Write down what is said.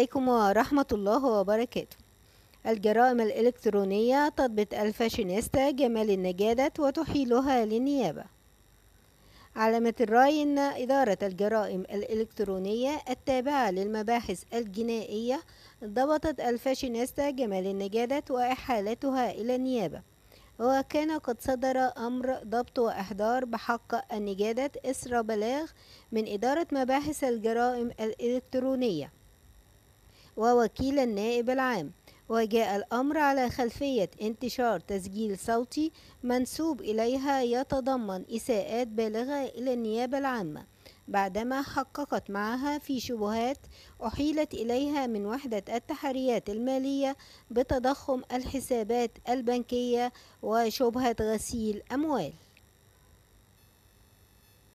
عليكم ورحمة الله وبركاته الجرائم الإلكترونية تضبط الفاشينيستا جمال النجادة وتحيلها للنيابة علامة الرأي أن إدارة الجرائم الإلكترونية التابعة للمباحث الجنائية ضبطت الفاشينيستا جمال النجادة وإحالتها إلى النيابة وكان قد صدر أمر ضبط وإحضار بحق النجادة إثر بلاغ من إدارة مباحث الجرائم الإلكترونية ووكيل النائب العام وجاء الأمر على خلفية انتشار تسجيل صوتي منسوب إليها يتضمن إساءات بالغة إلى النيابة العامة بعدما حققت معها في شبهات أحيلت إليها من وحدة التحريات المالية بتضخم الحسابات البنكية وشبهة غسيل أموال